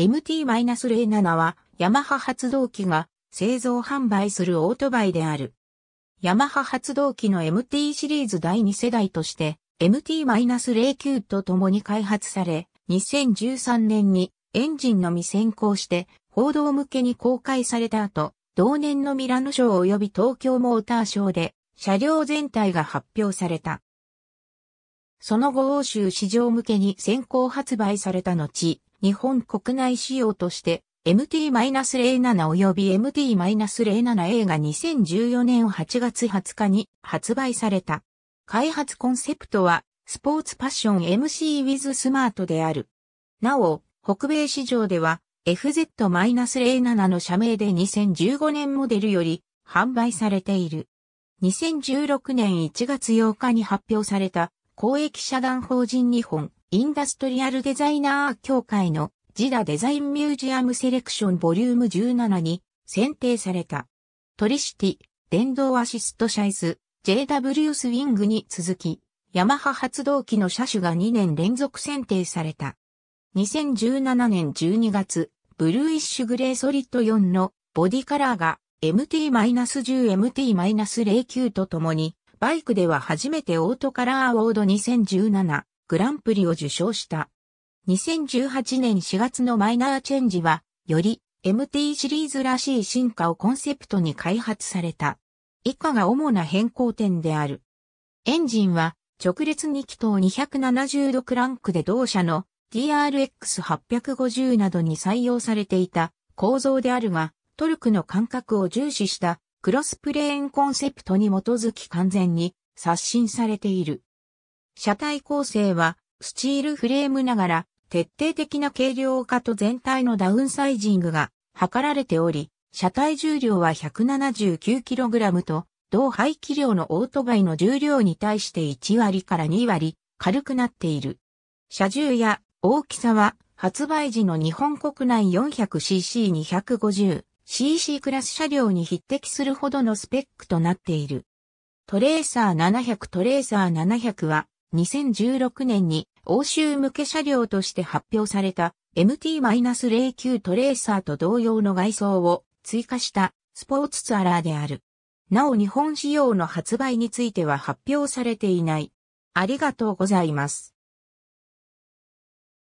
MT-07 はヤマハ発動機が製造販売するオートバイである。ヤマハ発動機の MT シリーズ第2世代として MT-09 と共に開発され、2013年にエンジンのみ先行して報道向けに公開された後、同年のミラノ賞及び東京モーターショーで車両全体が発表された。その後欧州市場向けに先行発売された後、日本国内仕様として MT-07 及び MT-07A が2014年8月20日に発売された。開発コンセプトはスポーツパッション MC with スマートである。なお、北米市場では FZ-07 の社名で2015年モデルより販売されている。2016年1月8日に発表された公益社団法人日本インダストリアルデザイナー協会のジダデザインミュージアムセレクションボリューム17に選定された。トリシティ、電動アシストシャイズ、JW スウィングに続き、ヤマハ発動機の車種が2年連続選定された。2017年12月、ブルーイッシュグレーソリッド4のボディカラーが MT-10、MT-09 とともに、バイクでは初めてオートカラーアウォード2017グランプリを受賞した。2018年4月のマイナーチェンジは、より MT シリーズらしい進化をコンセプトに開発された。以下が主な変更点である。エンジンは直列2気筒270度クランクで同社の TRX850 などに採用されていた構造であるが、トルクの感覚を重視したクロスプレーンコンセプトに基づき完全に刷新されている。車体構成は、スチールフレームながら、徹底的な軽量化と全体のダウンサイジングが図られており、車体重量は 179kg と、同排気量のオートイの重量に対して1割から2割軽くなっている。車重や大きさは発売時の日本国内 400cc250cc クラス車両に匹敵するほどのスペックとなっている。トレーサー700トレーサー700は2016年に欧州向け車両として発表された MT-09 トレーサーと同様の外装を追加したスポーツツアラーである。なお日本仕様の発売については発表されていない。ありがとうございます。